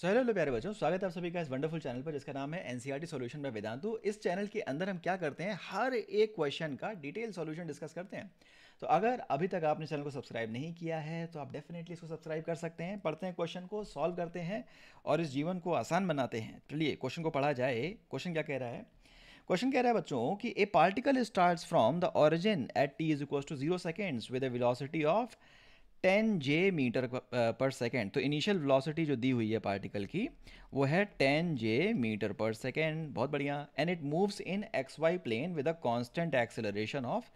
so hello hello प्यारे बच्चों स्वागत है आप सभी का इस वंडरफुल चैनल पर जिसका नाम है एनसीईआरटी सॉल्यूशन बाय वेदांतु इस चैनल के अंदर हम क्या करते हैं हर एक क्वेश्चन का डिटेल सॉल्यूशन डिस्कस करते हैं तो अगर अभी तक आपने चैनल को सब्सक्राइब नहीं किया है तो आप डेफिनेटली इसको सब्सक्राइब कर सकते हैं पढ़ते हैं क्वेश्चन को सॉल्व करते हैं और इस जीवन को आसान बनाते हैं चलिए क्वेश्चन को पढ़ा जाए क्वेश्चन क्या कह रहा है क्वेश्चन कह रहा है बच्चों कि a particle start from the origin at t is equal to zero seconds with a velocity of ten j metre per second तो इनिशियल वेलोसिटी जो दी हुई है पार्टिकल की वो है ten j metre per second बहुत बढ़िया and it moves in x y plane with a constant acceleration of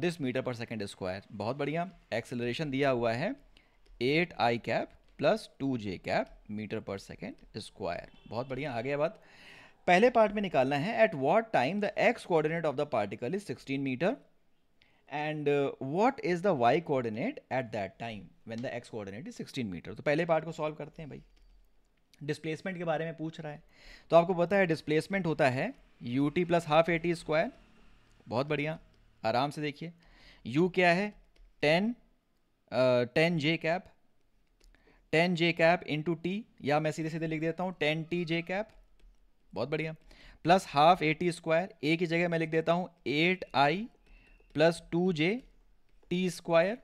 this metre per second square बहुत बढ़िया एक्सेलरेशन दिया हुआ है eight i cap plus two j cap metre per second square बहुत बढ़िया आगे बात पहले पार्ट में निकालना है at what time the x coordinate of the particle is sixteen metre and what is the y coordinate at that time when the x coordinate is sixteen metre तो पहले पार्ट को सॉल्व करते हैं भाई displacement के बारे में पूछ रहा है तो आपको पता है डिस्प्लेसमेंट होता है u t plus half a t square बहुत बढ़िया आराम से देखिए यू क्या है ten ten j cap ten j cap into t या मैं सीधे सीधे लिख देता हूँ टेन टी जे कैप बहुत बढ़िया plus half a t square a की जगह मैं लिख देता हूँ eight i plus two j t square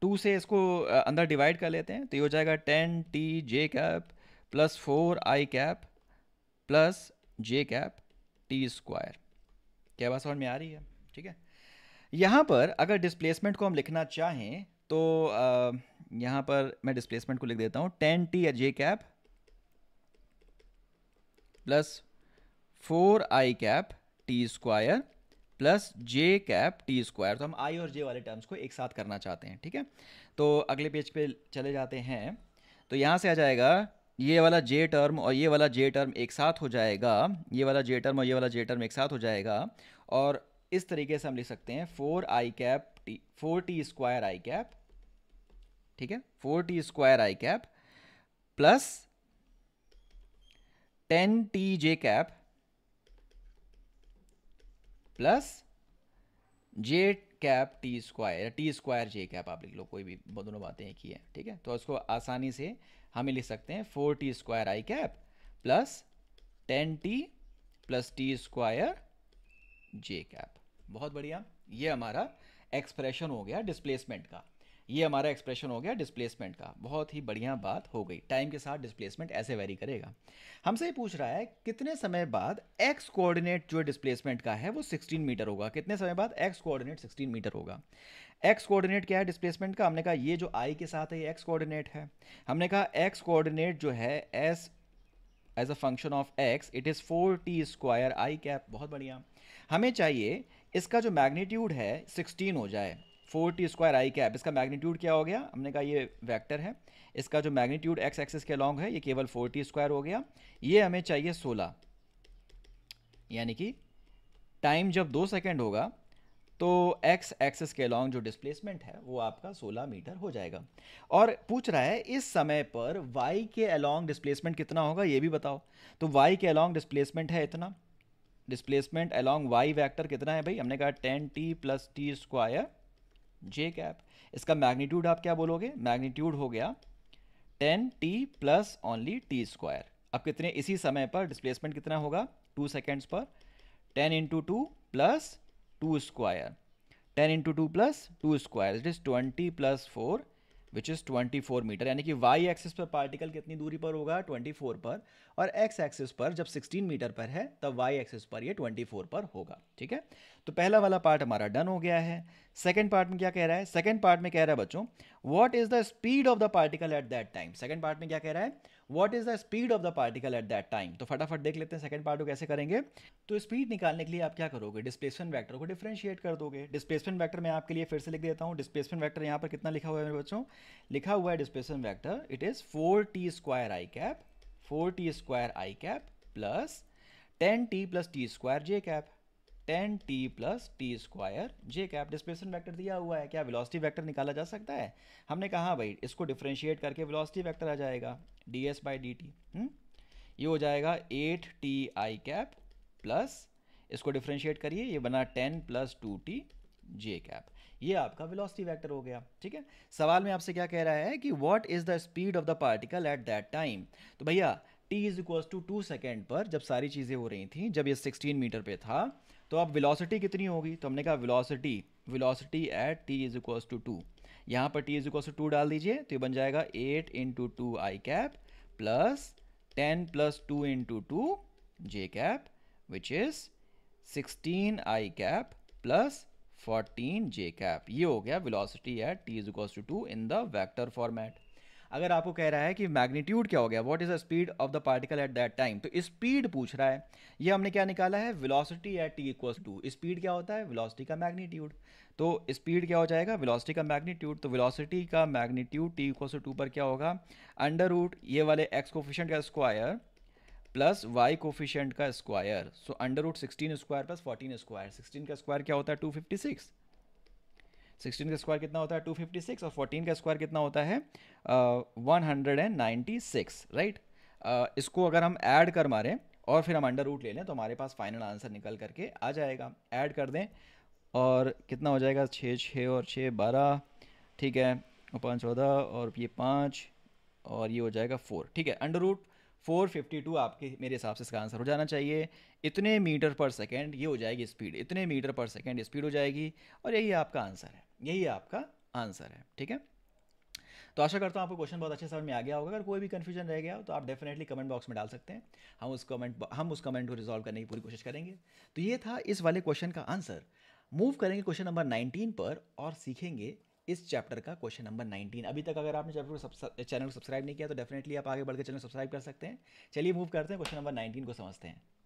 two से इसको अंदर डिवाइड कर लेते हैं तो ये हो जाएगा ten t j cap plus four i cap plus j cap t square क्या बात समझ में आ रही है ठीक है यहाँ पर अगर डिस्प्लेसमेंट को हम लिखना चाहें तो यहाँ पर मैं डिस्प्लेसमेंट को लिख देता हूँ टेन टी या j cap plus four i cap t square plus j cap t square तो हम आई और जे वाले टर्म्स को एक साथ करना चाहते हैं ठीक है तो अगले पेज पे चले जाते हैं तो यहाँ से आ जाएगा ये वाला जे टर्म और ये वाला जे टर्म एक साथ हो जाएगा ये वाला जे टर्म और ये वाला जे टर्म एक साथ हो जाएगा और इस तरीके से हम लिख सकते हैं four i cap t four t square i cap ठीक है four t square i cap plus ten t j cap plus j cap t square t square j cap आप लिख लो कोई भी दोनों बातें एक ही है ठीक है तो इसको आसानी से हम ही लिख सकते हैं four t square i cap plus ten t plus t square j cap बहुत बढ़िया ये हमारा एक्सप्रेशन हो गया डिस्प्लेसमेंट का ये हमारा एक्सप्रेशन हो गया डिस्प्लेसमेंट का बहुत ही बढ़िया बात हो गई टाइम के साथ डिस्प्लेसमेंट ऐसे वेरी करेगा हमसे ये पूछ रहा है कितने समय बाद एक्स कोऑर्डिनेट जो डिस्प्लेसमेंट का है वो 16 मीटर होगा कितने समय बाद एक्स कोऑर्डिनेट 16 मीटर होगा एक्स कोऑर्डिनेट क्या है डिस्प्लेसमेंट का हमने कहा ये जो आई के साथ है ये एक्स कोऑर्डिनेट है हमने कहा एक्स कोऑर्डिनेट जो है s as a function of x it is four t square i cap बहुत बढ़िया हमें चाहिए इसका जो मैग्नीट्यूड है 16 हो जाए four t square i cap इसका मैग्नीट्यूड क्या हो गया हमने कहा ये वेक्टर है इसका जो मैग्नीट्यूड एक्स एक्सिस के लॉन्ग है ये केवल फोर टी स्क्वायर हो गया ये हमें चाहिए सोलह यानी कि टाइम जब दो सेकेंड होगा तो एक्स एक्सिस के लॉन्ग जो डिस्प्लेसमेंट है वो आपका सोलह मीटर हो जाएगा और पूछ रहा है इस समय पर वाई के अलॉन्ग डिस्प्लेसमेंट कितना होगा ये भी बताओ तो वाई के अलॉन्ग डिस्प्लेसमेंट है इतना डिस्प्लेसमेंट अलॉन्ग वाई वैक्टर कितना है भाई हमने कहा ten t plus t square j cap इसका मैग्नीट्यूड आप क्या बोलोगे मैग्नीट्यूड हो गया ten t plus only t square अब कितने इसी समय पर डिस्प्लेसमेंट कितना होगा टू सेकेंड्स पर ten into two plus two square ten into two plus two square it is twenty plus four which is four metre यानी कि वाई एक्सिस पर पार्टिकल कितनी दूरी पर होगा ट्वेंटी फोर पर और एक्स एक्सिस पर जब सिक्सटीन मीटर पर है तब वाई एक्सिस पर ये फोर पर होगा ठीक है तो पहला वाला पार्ट हमारा डन हो गया है सेकेंड पार्ट में क्या कह रहा है सेकेंड पार्ट में कह रहा है बच्चों what is the speed of the particle at that time second part में क्या कह रहा है what is the speed of the particle at that time तो फटाफट देख लेते हैं सेकंड पार्ट को कैसे करेंगे तो स्पीड निकालने के लिए आप क्या करोगे डिस्प्लेसमेंट वैक्टर को डिफ्रेंशिएट कर दोगे डिस्प्लेसमेंट वैक्टर मैं आपके लिए फिर से लिख देता हूँ डिस्प्लेसमेंट वैक्टर यहाँ पर कितना लिखा हुआ है मेरे बच्चों लिखा हुआ है displacement vector it is four t square i cap four t square i cap plus ten t plus t square j cap ten t plus t square j cap displacement vector दिया हुआ है क्या velocity vector निकाला जा सकता है हमने कहा भाई इसको डिफ्रेंशिएट करके वेलोसिटी वेक्टर आ जाएगा d s by d t ये हो जाएगा eight t i cap plus इसको डिफ्रेंशिएट करिए ये बना ten plus two t j cap ये आपका वेलोसिटी वेक्टर हो गया ठीक है सवाल में आपसे क्या कह रहा है कि what is the speed of the particle at that time तो भैया t is equal to two second पर जब सारी चीज़ें हो रही थी जब ये सिक्सटीन मीटर पे था तो अब वेलोसिटी कितनी होगी तो हमने कहा velocity velocity at t is equal to two यहाँ पर टी इज इक्वल टू डाल दीजिए तो ये बन जाएगा eight into two i cap plus ten plus two into two j cap which is sixteen i cap plus fourteen j cap ये हो गया velocity at t is equal to in the vector format अगर आपको कह रहा है कि magnitude क्या हो गया what is the speed of the particle at that time तो स्पीड पूछ रहा है ये हमने क्या निकाला है velocity at t equal to speed क्या होता है वेलोसिटी का मैग्नीट्यूड तो स्पीड क्या हो जाएगा वेलोसिटी का मैग्नीट्यूड तो वेलोसिटी का मैग्नीट्यूड टी इक्वल टू पर क्या होगा अंडर रूट ये वाले एक्स कोफिशेंट का स्क्वायर प्लस वाई कोफिशेंट का square so under root sixteen square plus fourteen square sixteen का स्क्वायर क्या होता है टू फिफ्टी सिक्स सिक्सटीन का स्क्वायर कितना होता है टू फिफ्टी सिक्स और फोर्टीन का स्क्वायर कितना होता है one hundred and ninety six right इसको अगर हम ऐड कर मारें और फिर हम अंडर रूट ले लें तो हमारे पास फाइनल आंसर निकल करके आ जाएगा ऐड कर दें और कितना हो जाएगा छः छः और छः बारह ठीक है पाँच चौदह और ये पाँच और ये हो जाएगा फोर ठीक है अंडर रूट 452 आपके मेरे हिसाब से इसका आंसर हो जाना चाहिए इतने मीटर पर सेकेंड ये हो जाएगी स्पीड इतने मीटर पर सेकेंड स्पीड हो जाएगी और यही आपका आंसर है यही आपका आंसर है ठीक है तो आशा करता हूँ आपको क्वेश्चन बहुत अच्छे समझ में आ गया होगा अगर कोई भी कन्फ्यूजन रह गया हो तो आप डेफिनेटली कमेंट बॉक्स में डाल सकते हैं हम उस कमेंट हम उस कमेंट को रिजॉल्व करने की पूरी कोशिश करेंगे तो ये था इस वाले क्वेश्चन का आंसर मूव करेंगे क्वेश्चन नंबर 19 पर और सीखेंगे इस चैप्टर का क्वेश्चन नंबर 19 अभी तक अगर आपने चैप्टर को चैनल को सब्सक्राइब नहीं किया तो डेफिनेटली आप आगे बढ़कर चैनल सब्सक्राइब कर सकते हैं चलिए मूव करते हैं क्वेश्चन नंबर 19 को समझते हैं